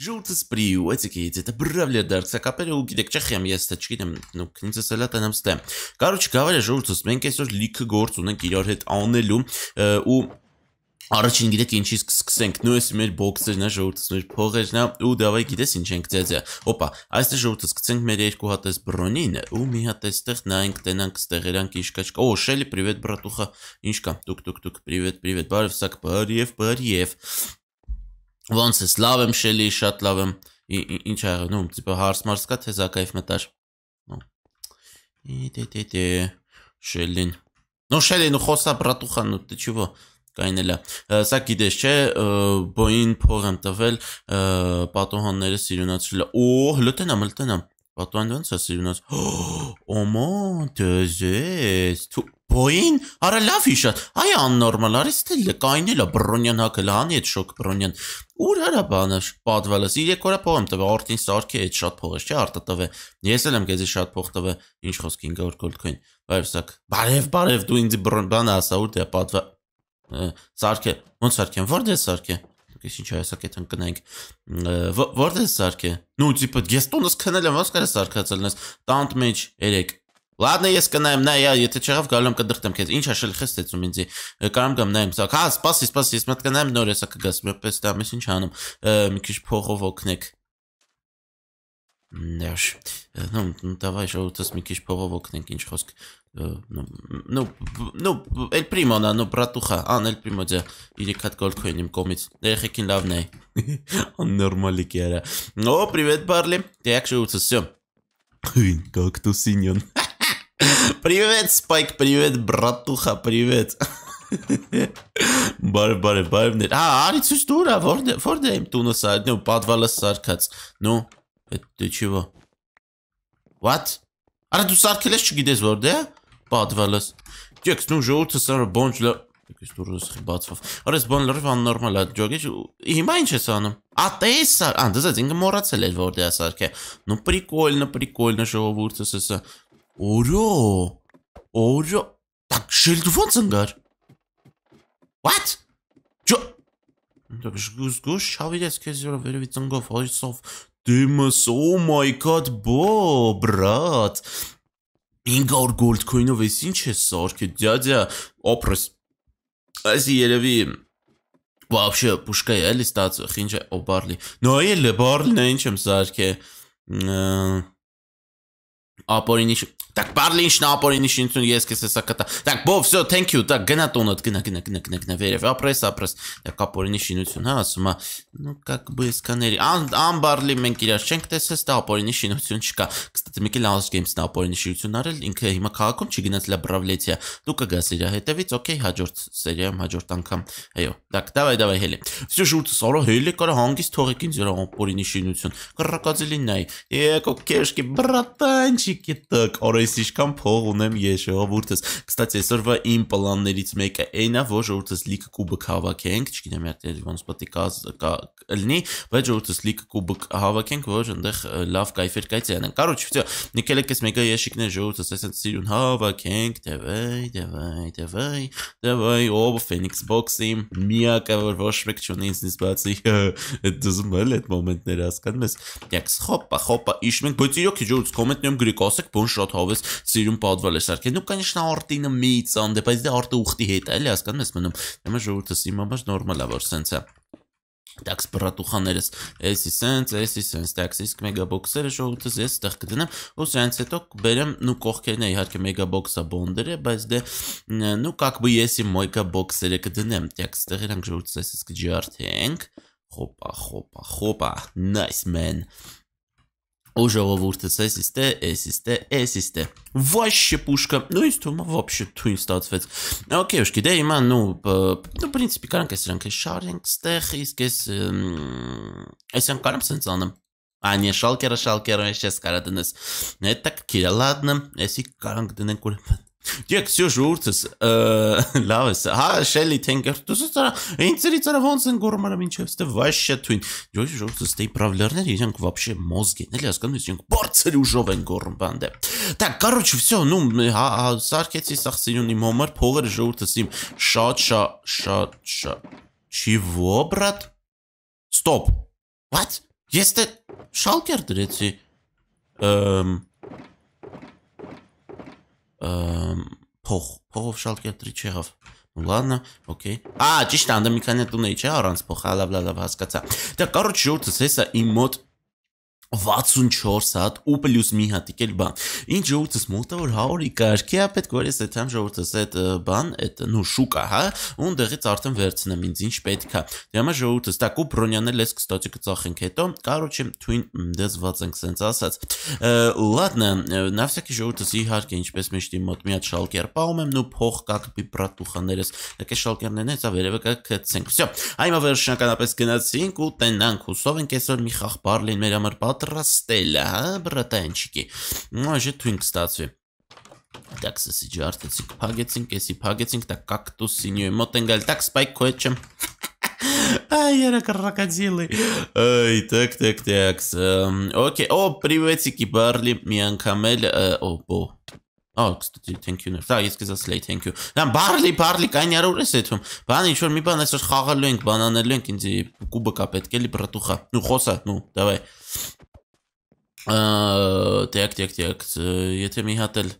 Ժողովուրդս приветики, это правильно դարձա կապերը ու գիտեք չխիամ ես թե չգիտեմ, նո քնից էս էլա տանեմ ստեմ։ Կարոչ գավարը ժողովուրդս մենք այսօր լիքը գործ ունենք իրար հետ անելու ու Առաջին գիտեք ինչից կսկսենք։ Նու էս մեր բոքսերն է, ժողովրդս մեր փողերն է ու դավայ դե գիտես ինչ ենք ծեծը։ Հոպա, այստեղ ժողովրդս գցենք մեր երկու հատ էս բրոնին ու մի հատ էստեղ նայենք տենանք ստեղերանք ինչ կա չկա։ Օ, շելի, պրիվետ բրատուխա, ինչ կա։ Տուկ տուկ տուկ, պրիվետ, պրիվet, բարև սակ, բարև, բարև ոնց էս լավ եմ շելի, շատ լավ եմ։ Ինչ ա եղել, նո, տիպը հարս մարս կա թե զակայֆ մտար։ Դե-դե-դե շելին։ Ну շելին խոսա բրատուխան, ну ты чего? կայնելա։ Սա գիտես չէ, բոին փող եմ տվել, պատոհանները սիրունացրել։ Օ, հլտենամ, հլտենամ։ Պատվանդանս ասի ունաս «Հա, օմա դեզես թու Բոին, արա լավ հիշա։ Այ աննորմալ արես թե լկայնելա բրոնյան հակելա հանի այդ շոկ բրոնյան։ Ուր արա բանը պատվելս։ Երեք օրա փողեմ տվե, արտին սարքի այդ շատ փողես չէ, արտը տվե։ Ես էլ եմ քեզի շատ փող տվե, ինչ խոսքին գոր գոլդքոին։ Բարևսակ։ Բարև, բարև, դու ինձ բրոն բան ասա, ուր դե պատվա։ Սարքը, ո՞նց սարքեմ, ո՞ր դե սարքը։ Իսկ ինչի՞ այսա կետ ընկնենք։ Որտե՞ղ է սարքը։ Ну, типа, ես տոնս քնել եմ, ո՞նց կարա սարքացել ես։ Տանտ մեջ 3։ Լատնե ես կնայեմ, նայ, եթե չեղավ գալում կդրտեմ քեզ։ Ինչ աշել խստեցում ինձի։ Կարամ գամ նայեմ, սա։ Հա, սպասի, սպասի, ես մտ կնայեմ նոր, հեսա կգաս, մեպես դա միս ինչ անում։ Մի քիչ փողով օգնեք։ Даш. Ну, давай же вот с Микиш Павовок на кинчхоск. Ну, ну, ну, Էլ Պրիմոն է, նո բրատուխա, ան Էլ Պրիմոջը իր հատ գոլքոյն իմ կոմից։ Երեխեքին դե, լավն է։ Աննորմալի կերա։ Նո, привет, Բարլի։ Դեյք շուտս всё. Հին, как ты синен. Привет, Спайк, привет, братуха, привет։ Բարև, բարև, բարևներ։ Հա, արի ցույց տուրա, որտե՞ղ, որտե՞ղ իմ տունը սա, նո, պատվալը սարկած։ Նո, Это чего? What? Aradus arkadaş gidiyoruz vardı ya. Badvalas. Jackson уже утро сара бончла. Такой стурус хибатфов. Арес бонлары фан нормал ад джогеш. Имайнче саным. А ты сар. А, да затем мораться лез варды я сарке. Ну прикольно, прикольно, что в урце сеса. Орё. Орё. Так, шельдуфон сангар. What? Чё? Так, жгус гуш, шал видеть, кезера, веревит сангов, ой, сов. դիմս օ մայ գոդ բո բրատ 500 gold coin-ով էս ինչ է սարքը դյադյա օպրես այս երևի вообще пушка я листацию хинже обарли но я лебарль на инчем сарке ապորինիշ Так Պարլինշն ապորինիշնություն ես քեզ հեսա կտա։ Так բով, всё, thank you, так գնա տունդ, գնա, գնա, գնա, գնա, գնա վերև, ապրես, ապրես։ Так ապորինիշնություն, հա, ասում է, ну как бы սկաների, ան ան բարլի մենք իրար չենք տեսես, դա ապորինիշնություն չկա։ Կստացի Միքել House Games-ն ապորինիշնություն արել, ինքը հիմա քաղաքում չի գնաց լա բրավլեցիա։ Դու կգաս իր հետևից, օքեյ, հաջորդ սերիայում հաջորդ անգամ։ Այո, так давай, давай, հելի։ Всё շուրտ սորո հելի կարա հանգիս թողեք ինձ իր ապորինիշնություն։ Կռակածելին նայ։ Եկո քեշկի բրատանչիկ չգիտեք, օրս իշքան փող ունեմ ես ժողովուրդս։ Կստացի այսօրվա իմ պլաններից մեկը այն է, որ ժողովուրդս լիքը կուբը հավաքենք, չգիտեմ, եթե ոնց պետք է լինի, բայց ժողովուրդս լիքը կուբը հավաքենք, որ այնտեղ լավ կայֆեր կայցանան։ Կարոչ, վсё, նկել եք այս մեկը եշիկներ ժողովուրդս այսպես սիրուն հավաքենք, դեվայ, դեվայ, դեվայ, դեվայ, ով Phoenix Box-ի միակը որ ոչ մեկ չունի ինձնից բացի դզում էլ այդ մոմենտները հասկանում ես։ Դեք խոպա, խոպա, իշմենք, բայց իրոք ժողովուրդս կոմենտներում գրեք կասեք, որ շատ հավես սիրուն պատվել է սարքել։ Ну, конечно, արտինը միից անդ է, բայց դե արտը ուխտի հետ է, էլի հասկանում ես մնում։ Հիմա ժողովուրդը սիմա մաշ նորմալ է, որ սենց է։ Տաքս բրատուխաներս, էսի սենց, էսի սենց, տաքսիս մեգաբոքսերը շողուտս ես տեղ կդնեմ, ու սենց հետո կբերեմ նու կողքերն է իհարկե մեգաբոքսա բոնդերը, բայց դե նու как бы եսի մեգաբոքսերը կդնեմ, տաքս տեղ իրանք շողուտս ես կջարդենք, խոպա, խոպա, խոպա, nice man, Уже лавуртеца систе, э систе, э систе. Вообще пушка. Ну и стома вообще ту инстатфет. Окей, уж кидай има, ну, ну, в принципе, каранка си ранка шаринг стех, и искес, е си карам сенцаном. А не шалкера, шалкера, ще скара днес. Не так, киля ладна, е си каранг денен кулепет. Եկ սյուժուրտս լավ է հա շելի թենգեր դուս ծա ինձրից արա ոնց են գորմարա մինչև ստե վաշը թույն ջոշ ժուրտս ստե правлерներ իրենք вообще мозги нели հասկանում ես իրենք բարձր ուժով են գորմ բանդե так короче все ну հա, հա, սարկեցի սախսիյուն իմ համար փողեր ժուրտս իմ շատ շատ շատ чего брат стоп what ես դե շալկեր դրեցի ըմ փող, փողով շալկեր դրի չեղավ։ Ладно, окей. А, ճիշտ անդեմ մի քանի տուն էի, չէ՞, առանց փող, հա, լավ, լավ, հասկացա։ Դե, короче, ժողովուրդս հեսա իմ մոտ 64 հատ ու պլյուս մի հատիկ էլ բան։ Ինչ ժողովրդս մոտը որ 100-ի հա, կարգի է, պետք որ ես այդ համ ժողովրդս այդ բան, այդ նու շուկա, հա, ունդեղից արդեն վերցնեմ ինձ ինչ պետք է։ Դե հիմա ժողովրդս տակու բրոնյանել ես, կստացի կծախենք հետո, կարոջի թույն դեզված ենք սենց ասած։ Լատնա, на всякий ժողովրդս իհարկե ինչպես միշտ իմ մոտ մի հատ շալկեր պահում եմ, նու փող կակպի բրատուխաներս, եկե շալկերներն էսա վերևը կգցենք։ Всё, այմա վերջնականապես գնացինք ու տենանք, հուսով ենք այսօր մի խախ բար լինի մեր համար պատ պատրաստել, հա, բրատանչիկի։ Այժմ թույնք ստացվի։ Так, սիսիջը արտեցինք, փագեցինք, էսի փագեցինք, так кактус синьой մոտ են գալ, так спайк քոչեմ։ Айера крокодилы. Այ, так, так, так. Окей. О, приветики, բարլի մի անգամ էլ, օ, բո։ Ա, կստի, thank you-ներ։ Դա ես կզասլեի, thank you։ Դա բարլի, բարլի, կանյար ուր ես այդում։ Բան ինչ որ մի բան այսօր խաղալու ենք, բանանելու ենք, ինձ կուբը կա պետք էլի բրտուխա։ Նու խոսա, նու, դավայ տեկ տեկ տեկ եթե մի հատ էլ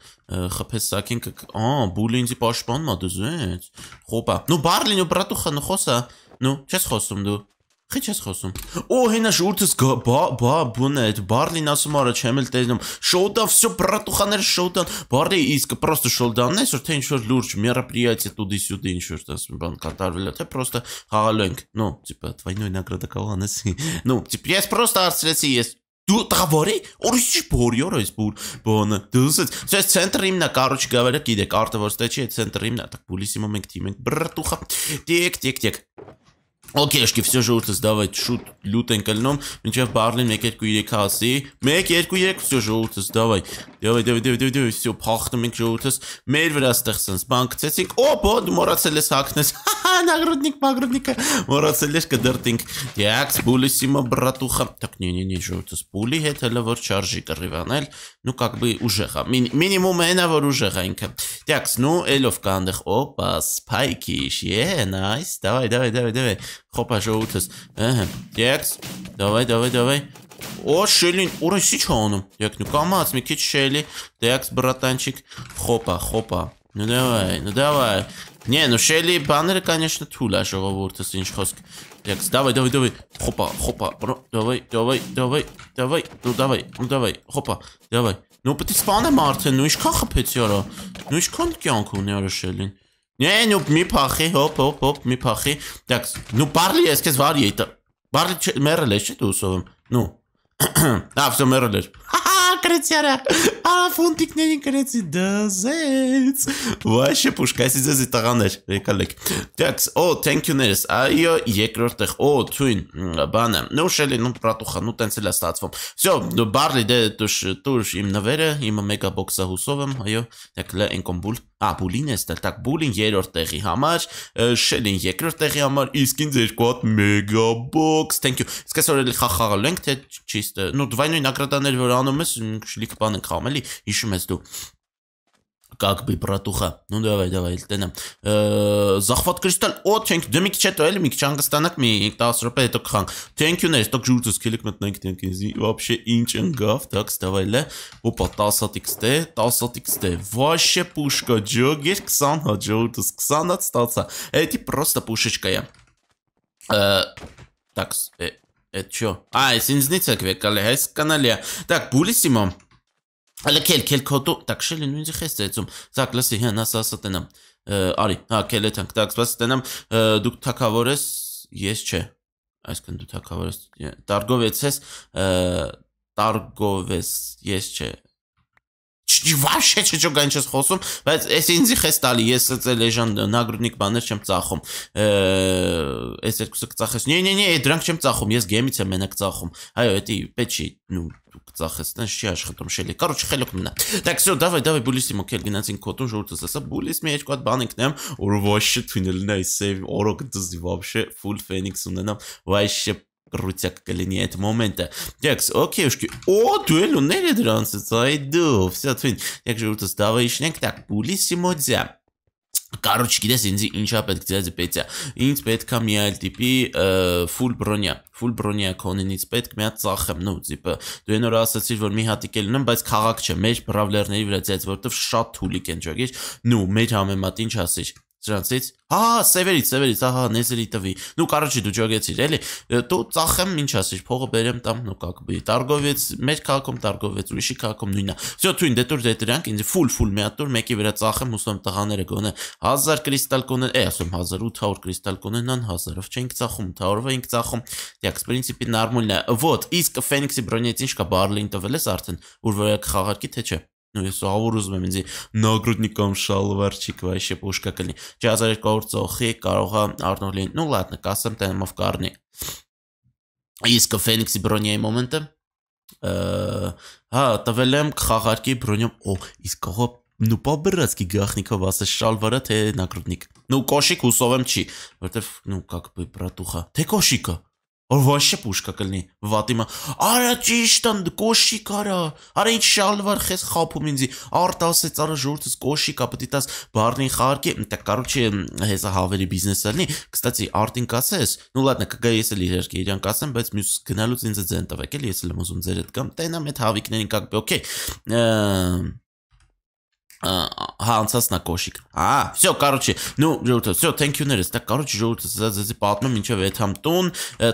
խփես սակին ա բուլինգի պաշտպանն ա դզեց խոպա նու բարլին ու բրատուխա նխոսա նու չես խոսում դու Ինչ ես խոսում։ Օ հենա շուրտս բա բա բունը այդ բարլին ասում արա չեմ էլ տեսնում։ Շոուտա всё братуханер շոուտան։ Բարլի իսկ просто շոլդանն է, որ թե ինչ որ լուրջ мероприятие туди-сюди ինչ որ ասում բան կատարվել է, թե просто խաղալու ենք։ Ну, типа, твоё награда кого нас. Ну, типа, ես просто արծրեցի, ես դու տղավորի օրիշի բորիոր էս բուր բոնը դուս էս ցենտրի իմնա կարոչ գավերը գիտեք արտը որ ստե չի ցենտրի իմնա տակ պուլիսի մոմենք թիմենք բրտուխա տիկ տիկ տիկ Okay, աշկի վсё ժողովուրդս դավայտ շուտ լուտ են կլնում, մինչև Բարլին 1-2-3 հասի։ 1-2-3 վсё ժողովուրդս դավայ։ Դավայ, դավայ, դավայ, դավայ, վсё փախտում ենք ժողովուրդս։ Մեր վրա ստեղծած բան գցեցինք։ Օպո, դու մոռացել ես հակնես։ Հա, հա նագրոդնիկ, մագրոդնիկը մոռացել ես կդրտինք։ Դեաքս բուլիսիմա բրատուխա։ Так, не-не-не, ժողովուրդս բուլի հետ հələ որ չարժի կռիվանել, ну как бы ուժեղ է։ Մինիմումը այնա որ ուժեղ է ինքը։ Դեաքս, ну, эльով կանդեղ, օպա, սպայքիշ, yeah, nice։ Давай, давай, давай, давай։ Хопа, желтый. Ага. Текс. Давай, давай, давай. О, Шелин, ура, сича он. Як, ну камац, микич Шелли. Текс, братанчик. Хопа, хопа. Ну давай, ну давай. Не, ну Шелли баннеры, конечно, туля, ժողովուրդս ինչ խոսք։ Տեքս, давай, давай, давай. Хопа, хопа, բրո, давай, давай, давай, давай, ну давай, ну давай, հոպա, давай։ Ну պետք է սպանեմ արդեն, ու ինչքան խփեցի արա։ Ну ինչքան կյանք ունի արա Շելին։ Не, ну մի փախի, հոպ, հոп, հոп, մի փախի։ Так, ну парли, ես քեզ վարի էտա։ Բարի մեռել է, չէ՞ դու ուսովում։ Ну։ Դա всё մեռել է։ հա, հա, Կրեցյարա։ Ա հա, ֆունտիկներին կրեցի դզեց։ Вообще пушкասի ձեզի տղաներ, եկալեք։ Так, о, thank you-ներս։ Այո, երկրորդ տեղ։ Օ, ցույն, բանը։ Նուշելի նու պրատուխա, նու տենց էլա ստացվում։ Всё, բարլի դե դուշ, դուշ իմ նվերը, իմ մեգա բոքսը հուսով եմ, այո, եկլա ենկոմբուլ։ Աբուլին էստել տակ բուլին երրորդ տեղի համար, շելին երկրորդ տեղի համար, իսկ ինձ երկու հատ մեգաբոքս, thank you։ Իսկ այսօր էլի խաղ խաղալու ենք, թե չիստ, նո դվայնույն ագրատաներ, որ անում ես, շլիկ բան ենք խաղում, էլի, հիշում ես դու։ Как бы, братуха. Ну, давай, давай. Эльтена. Э, захват кристалл. О, ченк. Демик чето, эль, мик чанга станак ми. И та сропе, это кхан. Тенкю нейс. Так журтус келек мет нэнк тенк изи. Вообще инчен гав. Так, ставай ле. Опа, талсат иксте. Талсат иксте. Вообще пушка. Джогеш ксан ха журтус. Ксан отстался. Эти просто пушечка я. Э, так, э, это чё? А, синзниця квекали. Хайс канале. Так, пулисимо. Հələ քել քել կոտո так շելի նույնի խեստ էծում ցակ լսի հեն ասա ասա տենամ արի հա քել է թանք так սպաս տենամ դուք թակավոր ես ես չէ այսքան դու թակավոր ես տարգով ես տարգով ես ես չէ Չվաշե չջոգան չես խոսում, բայց էս ինձի խես տալի, ես էս լեժանդ նագրնիկ բաներ չեմ ծախում։ Էս երկուսը կծախես։ Նե, նե, նե, դրանք չեմ ծախում, ես գեմից եմ մենակ ծախում։ Այո, դա պետք չի, ну, ծախեցնեն չի աշխատում շելի։ Կարոջ խելոք մնա։ Так всё, давай, давай, բուլիսի մոքել գնացին կոտուն ժողովուրդս ասա, բուլիս մի երկու հատ բան ինքնեմ, որ вообще թունելն այ սև օրոք դզի вообще full phoenix ունենամ, вообще կռուցյակ կլինի այդ մոմենտը։ Դեքս, օքեյ, ուշքի։ Օ, դու էլ ուներ դրանից, այ դու, վсё твин։ Як же ուրտս давайшնենք, так, пулиси модзя։ Կարոչ գիտես ինձ ինչա պետք ձեզ պետքա։ Ինձ պետքա մի այլ տիպի full bronja, full bronja կոնենից պետք մի հատ ծախեմ, նո, տիպը։ Դու այնոր ասացիր, որ մի հատիկ է լինում, բայց քաղաք չէ, մեր բրավլերների վրա ձեզ, որովհետև շատ թուլիկ են ճոգիչ։ Նո, մեր համեմատ ինչ ասես։ Ձրանցից, «Հա, հա, հա, սևերից, սևերից, ահա, հա, նեզերի տվի։ Ну, короче, դու ճոգեցիր, էլի։ Դու ծախեմ ինչ ասիր, փողը բերեմ տամ, նո կակբի։ Տարգովից, մեր քաղաքում տարգովից, ուրիշի քաղաքում նույնն է։ Всё, թույն դետուր դետրանք, ինձ ֆուլ ֆուլ միատուր մեկի վրա ծախեմ, հուսամ տղաները գոնե 1000 կրիստալ կոնեն, է, ասում 1800 կրիստալ կոնենան, 1000-ով չենք ծախում, 100-ով ենք ծախում։ Так, в принципе, нормально. Вот, իսկ Phoenix-ի բրոնյից ինչ կա, Barley-ին տվել ես արդեն, որ վրա կխաղարկի, թե՞ չէ։ Ну ես ավոր ուզում եմ ինձ նագրուդնիկом շալվարчիկ вообще пушка կլինի։ 1200 ծոխի կարող է Արնոլին։ Ну ладно, կասեմ տեմով կառնի։ Իսկ Ֆենիքսի բրոնիայի մոմենտը հա տվել եմ խաղարկի բրոնյով օ իսկ կողը ну по-братски гахников ասես շալվարա թե նագրուդնիկ։ Ну կոշիկ հուսով եմ չի, որովհետև ну как бы братуха։ Թե կոշիկը որ вообще пушка կլինի վատիմա արա ճիշտ ընդ կոշիկ արա արա ինչ շալվար խես խափում ինձի արտ ասեց արա ժորտս կոշիկա պետք է տաս բարնի խարկի так короче հեսա հավերի բիզնեսը լինի կստացի արտին կասես ну ладно կգա ես էլ իհարկե իրան կասեմ բայց մյուս գնալուց ինձ ձեն տվեք էլ ես էլ եմ ուզում ձեր հետ կամ տենամ այդ հավիկներին կակ օքեյ հանցած հա, նա կոշիկ։ Ահա, всё, короче, ну, ժողովուրդը, всё, thank you-ներս, так, короче, ժողովուրդը սա ձեզի պատմում ինչև եթամ տուն։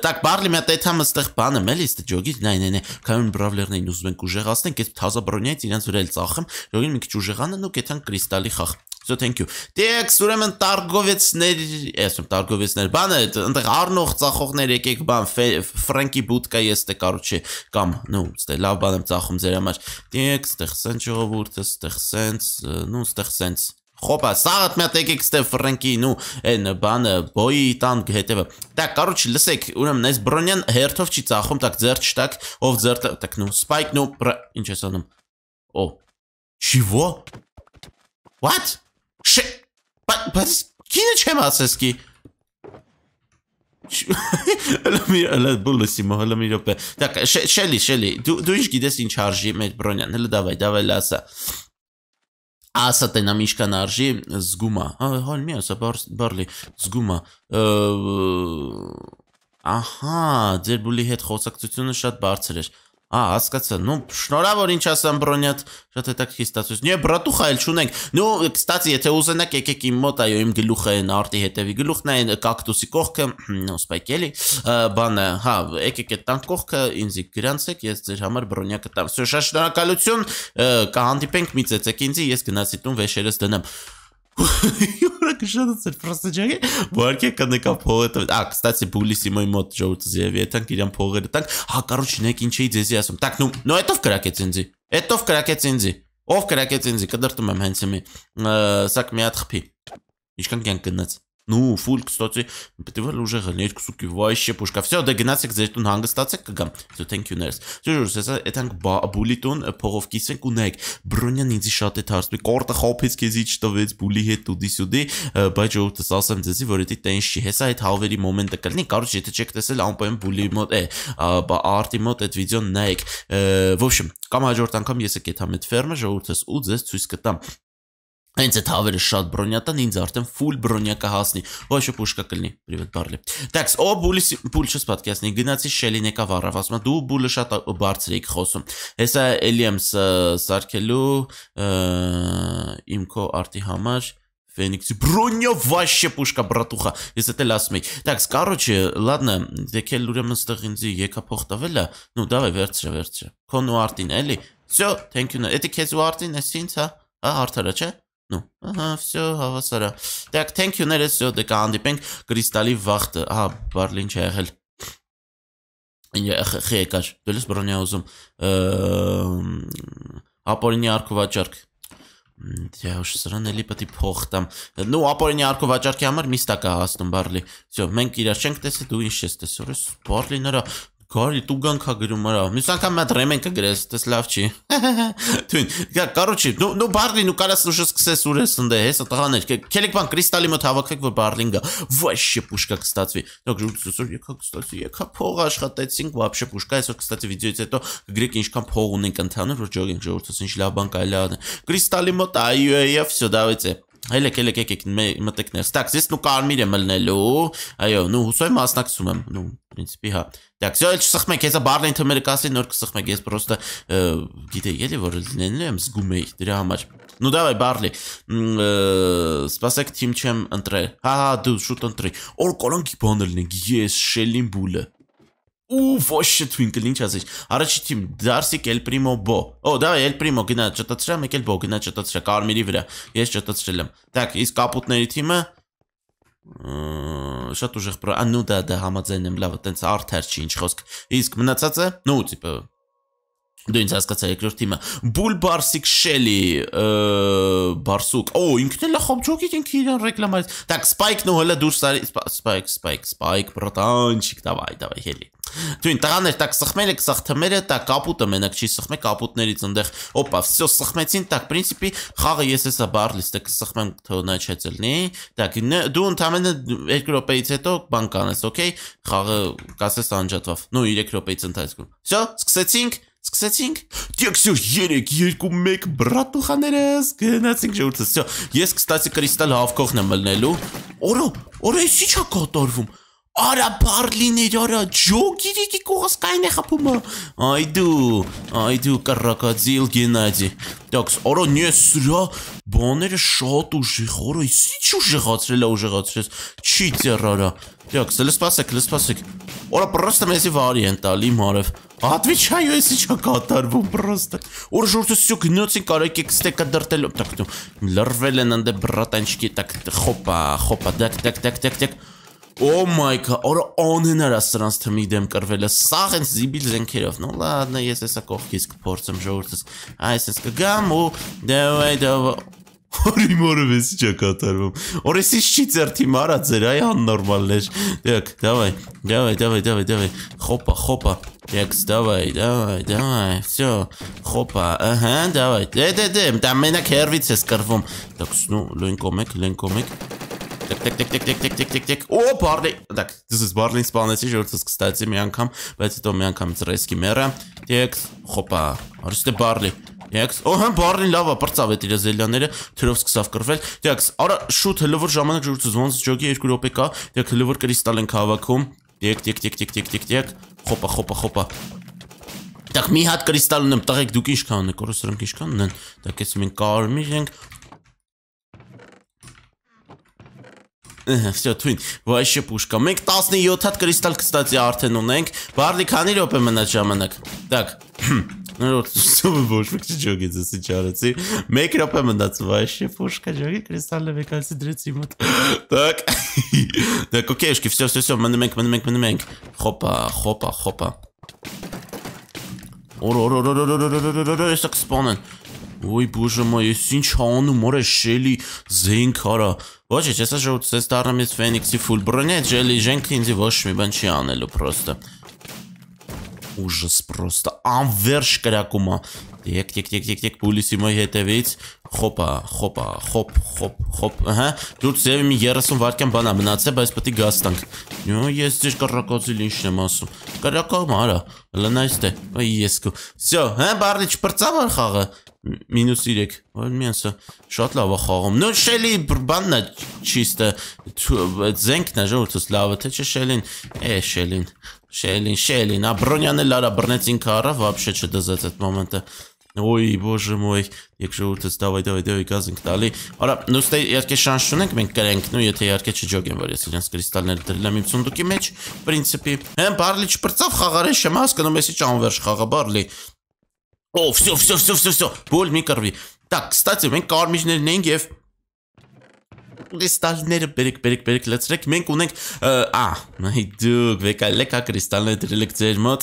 Так, բարլի մյա եթամ այդտեղ բանը մելի ստե դե, ջոգից, նայ, նայ, նայ, քայուն բրավլերներին ուզում ենք ուժեղացնենք, այս թազա բրոնյայից իրենց վրա էլ ծախեմ, ժողովին մի քիչ ուժեղանն ու կեթան կրիստալի խախ։ So thank you։ Դեքս ուրեմն տարգովեցներ, այսում տարգովեցներ, բանը այնտեղ առնող ծախողներ եկեք, բան Ֆրանկի բուտկա ես դե կարոչի կամ նո, ստե լավ բան եմ ծախում ձեր համար։ Դեքս, ստեղ սենց ժողովուրդը, ստեղ սենց, նո, ստեղ սենց։ Хопа, սաղատ մի հատ եկեք ստե Ֆրանկի, նո, այն բանը բոյի տան հետևը։ Так, короче, լսեք, ուրեմն այս Բրոնյան հերթով չի ծախում, так ձերտ չտակ, ով ձերտը, так նո, Spike, նո, ինչ ես անում։ Օ։ Чего? What? Չէ, բայց քինը չեմ ասես կի։ Հələ մի հələ բոլսի մա հələ մի ոպե։ Так, Շելի, Շելի, դու դու ինչ գիտես ինչ արժի մեր բրոնյան։ Հələ դավայ, դավայ լասա։ Ասա տենամ ինչքան արժի զգումա։ Հա, հալ մի ասա բարլի զգումա։ Ահա, ձեր բուլի հետ խոսակցությունը շատ բարձր էր։ Ա, հասկացա։ Ну, շնորհավոր ինչ ասեմ բրոնյատ, շատ հետաքրքրստացուց։ Նե բրատուխա էլ չունենք։ Ну, կստացի, եթե ուզենակ եկեք իմ մոտ, այո, իմ գլուխը այն արտի հետևի գլուխն այն կակտուսի կողքը, ну, սպայկելի, բանը, հա, եկեք այդ տան կողքը ինձ գրանցեք, ես ձեր համար բրոնյա կտամ։ Всё, շատ շնորհակալություն, կհանդիպենք մի ծեցեք ինձ, ես գնացի տուն վեշերս դնեմ։ Юра, что ты просто ճարի։ Բարգե կնեկա փողը։ Ա, кстати, բուլիսի մոյ մոտ ժողովրդս եւ եթանք իրան փողերը տանք։ Հա, կարոջ նեք ինչի դեզի ասում։ Տակ նո, նո, էտով կրակեց ինձի։ Էտով կրակեց ինձի։ Ով կրակեց ինձի, կդրտում եմ հենց իմի։ Սակ մի հատ խփի։ Ինչքան կյանք գնաց։ Ну, ֆուլ, կստացի, պետք է վել ուժեղ լինի, երկու սուկի, вообще пушка. Всё, դե գնացեք ձեր տուն հանգստացեք կգամ։ So thank you nerds։ Ժուրս, հեսա այդանք բուլի տուն փողով կիսենք ունեք։ Բրոնյան ինձի շատ է թարսպի, կորտը խոփից քեզի չտվեց բուլի հետ ու դիսուդի, բայց ժուրս ասեմ ձեզի, որ դա տենս չի։ Հեսա այդ հավերի մոմենտը կլինի, կարոջ եթե չեք տեսել անպայման բուլի մոտ է, արտի մոտ այդ վիդեոն նայեք։ В общем, կամ հաջորդ անգամ ես եկեթամ այդ ֆերմը ժողովրդս ու ձեզ ցույց կտամ Հենց այդ հավերը շատ բրոնյատան ինձ արդեն full բրոնյա կհասնի։ Ոչ շո պուշկա կլինի, պրիվետ բարլի։ Տաքս, օ բուլիս բուլշս պատկասնի, գնացի շելինեկա վառավ, ասում դու բուլը շատ բարձր եք խոսում։ Հեսա Էլիամս սարքելու իմ քո արտի համար Феникс, броня вообще пушка, братуха։ Ես էլ ասում եի։ Так, короче, ладно, դեկել ուրեմն ստեղ ինձ եկա փոխտավել է։ Ну, давай, վերցրե, վերցրե։ Քոնու արտին էլի։ Всё, thank you։ Էդի քեզ ու արտին է, ինչ հա։ Հա, արդարա չէ։ Ну, ага, все, հավասարա։ հա, Так, thank you-ներ էս յո դե կհանդիպենք Կրիստալի վախտը։ Ահա, Բարլին չի եղել։ Ինը խխի եկար։ Դուլես բրոնյա ուզում։ Ապորինի արքու վաճառք։ Դե ուշ սրան էլի պետք է փոխտամ։ Ну, ապորինի արքու վաճառքի համար միստա կա հաստում Բարլի։ Всё, մենք իրար չենք տեսի, դու ինչ ես տեսորես։ Բարլի նրա Գարի դու գանքա գրում արա։ Մյուս անգամ մատ ռեմենքը գրես, դες լավ չի։ Դուն, գա, կարոչի, նո նո բարլին ու կարաս ուշը սկսես ուրես ընդե, հեսա տղաներ, քելեք բան կրիստալի մոտ հավաքեք, որ բարլին գա։ Վաշե պուշկա կստացվի։ Դուք ուսուսոր եկա կստացվի, եկա փող աշխատեցինք, վաբշե պուշկա, այսօր կստացվի վիդեոից հետո գրեք ինչքան փող ունենք ընդհանուր, որ ժողովուրդս ինչ լավ բան կարելի ա անել։ Կրիստալի մոտ այո, եւ всё, դավից է։ Ելեք, ելեք, եկեք մտեք ներս։ Так, здесь ну կարմիր եմ ելնելու։ Այո, ну հուսով եմ մասնակցում եմ, ну, в принципе, հա։ Так, всё, էլ չսխմեք, հեսա բարլեն թմերը կասի նոր կսխմեք, ես просто գիտեի, ելի որ լինելու եմ զգում էի դրա համար։ Ну давай, Барли. Սպասեք թիմ չեմ ընտրել։ Հա, հա, դու շուտ ընտրի։ Օր կոլոնքի բաներն ենք, ես Շելին բուլը։ Ուֆ, ոչը Twinkle ինչ ասես։ Առաջի թիմ Դարսիկ El Primo Bo։ Օ, դա El Primo գնա ճտտրա, մեկ էլ Bo գնա ճտտրա Կարմիրի վրա։ Ես ճտտրել եմ։ Так, իսկ կապուտների թիմը շատ ուժեղ պրա, նու դա դա համաձայն եմ, լավ, տենց արդար չի ինչ խոսք։ Իսկ մնացածը, նու տիպը դու ինձ հասկացա երկրորդ թիմը Bulbarsik Shelly Barsuk օ ինքն էլ խոփջոկից ինքը իրան ռեկլամայից так Spike-ն ու հələ դուրս արի Spike Spike Spike братанчик давай давай հելի Դույն տղաներ, տակ սխմել եք, սխ թմերը, տակ կապուտը մենակ չի սխմեք, կապուտներից ընդեղ, օպա, վսյո սխմեցին, տակ պրինցիպի խաղը ես էսա բար լիստը կսխմեմ թոնա չեցելնի, տակ դու ընդամենը երկ ռոպեից հետո բան կանես, օքեյ, խաղը կասես անջատվավ, նու երեք ռոպեից ընթացքում, վսյո, սկսեցինք, սկսեցինք տեքսյուր 3 2 1 բրատուխաներս գնացինք ժողովուրդս վсё ես կստացի կրիստալ հավքողն եմ ելնելու օրո օրո ի՞նչ է կատարվում Արա բարլիներ, արա ջոգիրիկի կողսկայն է խփումը։ Այ դու, այ դու կրակածիլ Գենադի։ Տաքս, արա նես սրա բաները շատ ուժեղ, արա ի՞նչ ուժեղացրել է ուժեղացրես։ Չի ծեր արա։ Տաքս, լս սпасեք, լս սпасեք։ Արա պրոստը մեզի վարի են տալի մարև։ Отвечаю, если что, կատարվում պրոստը։ Որ ժուրտը սյո գնացին կարեք եք ստեկը դրտել։ Տակ, լռվել են ընդ բրատանչկի, տակ, խոպա, խոպա, տակ, տակ, տակ, տակ, տակ, տակ Oh my god, արա անհնար է սրանց թմի դեմ կռվելը։ Սա հենց զիբիլ զենքերով։ Ну ладно, ես էսա կողքից կփորձեմ ժողովրդս։ Այս էս կգամ ու դեվայ դեվա։ Արի մորովես չի կատարվում։ Օրեսից չի ծերթի մարա ձեր, այ աննորմալներ։ Դեք, давай, давай, давай, давай, давай։ Хопа, хопа։ Декс, давай, давай, давай, все, хопа, ага, давай, դե, դե, դե, դա մենակ հերվից ես կրվում, դակս, նու, լենքոմ եք, լենքոմ եք, Տեք-տեք-տեք-տեք-տեք-տեք-տեք-տեք։ Օ, բարլի։ Так, դու բարլին սպանեցի, ժողովուրդս կստացի մի անգամ, բայց հետո մի անգամ ծրեսքի մերը։ Տեք, խոպա։ Արստե բարլի։ Տեք, օ, հա բարլին լավա բրծավ է իր զելյաները, թրով սկսավ կրվել։ Տեք, արա շուտ հլվոր ժամանակ ժողովուրդս ոնց ջոգի 2 րոպե կա։ Տեք, հլվոր կրիստալ ենք հավաքում։ Տեք-տեք-տեք-տեք-տեք-տեք։ Խոպա, խոպա, խոպա։ Տակ մի հատ կրիստալ ունեմ, տղեկ դուք ինչ կան ունեք, օրոս դրանք ինչ կան ունեն։ Տակ էս մենք կարմիր ենք, Ահա, всё, թույն, վայշե пушка։ Մենք 17 հատ կրիստալ կստացի արդեն ունենք։ Բարլի քանի րոպե մնաց ժամանակ։ Так։ Նորոցը ոչ մեկ չջոգից էսի չարեցի։ Մեկ րոպե մնաց վայշե пушка ջոգի կրիստալը վեկալսի դրեցի մոտ։ Так։ Так, окейшки, всё, всё, всё, մնում ենք, մնում ենք, մնում ենք։ Խոպա, խոպա, խոպա։ Օր օր օր օր օր օր օր օր օր օր Ոյ բուժը մա, ես ինչ հանում, օրը շելի զենք արա։ Ոչ, ես ասա շուտ ես դառնամ ես Ֆենիքսի ֆուլ բրոնե, ջելի ժենքը ինձ ոչ մի բան չի անելու պրոստը։ Ուժս պրոստը անվերջ կրակում է։ Եկ, եկ, եկ, եկ, եկ պուլիսի մոյ հետևից, խոպա, խոպա, խոպ, խոպ, խոպ, հա, դուրս եւի մի 30 վայրկյան բանա մնացե, բայց պետք է գազ տանք։ Նո, ես ճիշտ կրակոցիլ ինչն եմ ասում։ Կրակում արա, լնայստե։ Այ ես կու։ Всё, հա, բարդի չպրծավ խաղը։ Մինուս 3։ Ոլ մի ասա, շատ լավ է խաղում։ Նոր շելի բաննա չիստը զենքն է ժողովրդս լավը, թե չէ շելին։ Է շելին։ Շելին, շելին, Աբրոնյանը լարա բռնեց ինքը առավ, вообще չդզեց այդ մոմենտը։ Ոյ, բоже мой, եկ ժողովրդս դավայ, դավայ, դավայ գազենք տալի։ Արա, նոստե իհարկե շանս չունենք, մենք կրենք, նո եթե իհարկե չջոգեմ, որ ես իրենց կրիստալները դրել եմ իմ ցունդուկի մեջ, պրինցիպի։ Հեմ բարլի չպրծավ խաղարեն շեմ հասկանում, էսի չանվերջ խաղա բարլի։ Օ, всё, всё, всё, всё, всё։ Բոլ մի կռվի։ Так, кстати, մենք կարմիրներն ենք եւ կրիստալները բերեք, բերեք, բերեք, լցրեք։ Մենք ունենք, ա, դուք վեկալեկա կրիստալները դրել եք ձեր մոտ։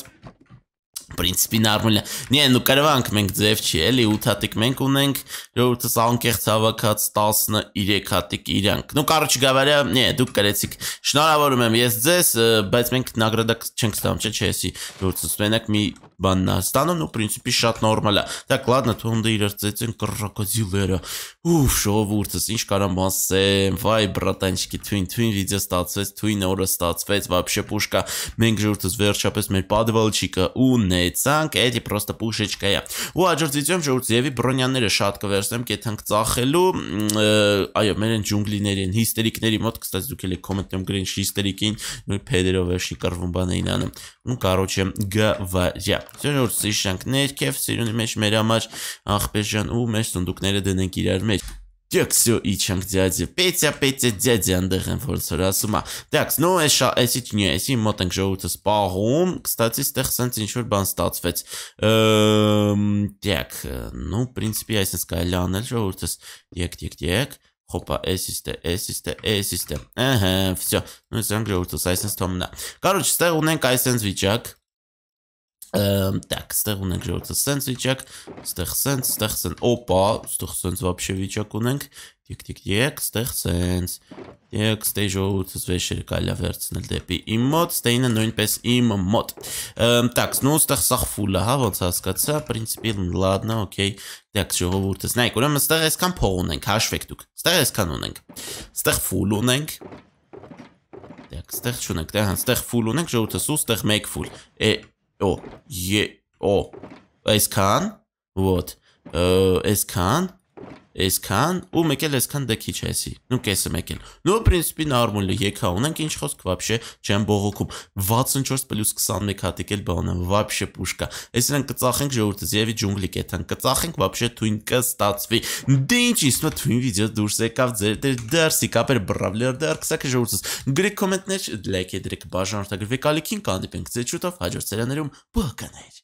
Պրինցիպի նարմալնա։ Նե, նու կարվանք մենք ձև չի, էլի 8 հատիկ մենք ունենք, երրորդս անկեղծ հավաքած 13 հատիկ իրանք։ Նու կարո չգավարյա, նե, դուք կարեցիք։ Շնորհավորում եմ ես ձեզ, բայց մենք նագրադակ չենք ստանում, չէ՞, չէ, էսի։ Երրորդս մենակ մի բաննա ստանում, ну, в принципе, շատ նորմալ է։ Так, ладно, թողնդ իրար ծեցեն կրակոզիլերը։ Ուֆ, ժողովուրդս, ինչ կարամ ասեմ։ Վայ, բրատանչիկի, թույն, թույն վիդեո ստացվեց, թույն օրը ստացվեց, вообще пушка։ Մենք ժողովուրդս վերջապես մեր падвалчика ունեցանք, էդի просто пушечка-ը։ Ու հաջորդ վիդեոյում ժողովուրդս եւի բրոնյաները շատ կվերցնեմ, կեթանք ծախելու։ Այո, մերեն ջունգլիների են, հիստերիկների մոտ, կստաց դուք ելի կոմենտում գրին հիստերիկին, մեր փեդերով էշի կռվում բան էին անում։ Ու կարոչե գվարյա Սյունուրդ սի շանքներ, կեվ սիրունի մեջ մեր համար աղպես ժան ու մեր սունդուկները դնենք իրար մեջ։ Դեք սյո իչանք ձյաձը, պետյա պետյա ձյաձը անդեղ են որսոր ասումա։ Դեք, նո է շա էսի չնյա էսի մոտ ենք ժողութը սպաղում, կստացի ստեղ սենց ինչ-որ բան ստացվեց։ Դեք, նո պրինցպի այս ես կայլի անել ժողութս, եկ, եկ, եկ, Հոպա, էս իստ է, էս իստ է, էս իստ է։ Ահա, վсё, նույն զանգրորդս այսպես թողնա։ Կարոչ, ստեղ ունենք այսպես վիճակ, Так, ստեղ ունենք ժողովրդը սենց վիճակ, ստեղ սենց, ստեղ սենց, օպա, ստեղ սենց վապշե վիճակ ունենք, տիկ տիկ տիկ, ստեղ սենց, տիկ ստեղ ժողովրդս վեշերը կայլա վերցնել դեպի իմ մոտ, ստեինը նույնպես իմ մոտ, տակ, նու ստեղ սախ վուլը, հա, ոնց հասկացա, պրինցիպի լադնա, ոկեի, տակ ժողովուրդս, նայք, ուրեմ ստեղ այսքան փող ունենք, հաշվեք դուք, ստեղ այսքան ունենք, ստեղ վուլ ունենք, տակ, ստեղ չունենք, տեղ, ստեղ վուլ ունենք, ժողովուրդս ու ստեղ մեկ վուլ, է, О, е... О, Эйс Кан. Вот. Эйс Кан. այսքան ու մեկ էլ այսքան դա դե քիչ էսի։ Նու կեսը մեկ էլ։ Նու պրինցիպի նորմալ է, եկա ունենք ինչ խոսք вообще չեմ բողոքում։ 64+21 հատիկել բանը вообще пушка։ Այսինքն կծախենք ժողովուրդը զիավի ջունգլի կետան, կծախենք вообще թույն կստացվի։ Դե ինչ իսմա թույն վիդեո դուրս եկավ ձեր դեր դարսի կապեր բրավլեր դար կսակ ժողովուրդս։ Գրեք կոմենտներ, լայք եդրեք, բաժանորդագրվեք, ալիքին կանդիպենք ձեզ շուտով հաջորդ սերաներում։ Բականայր։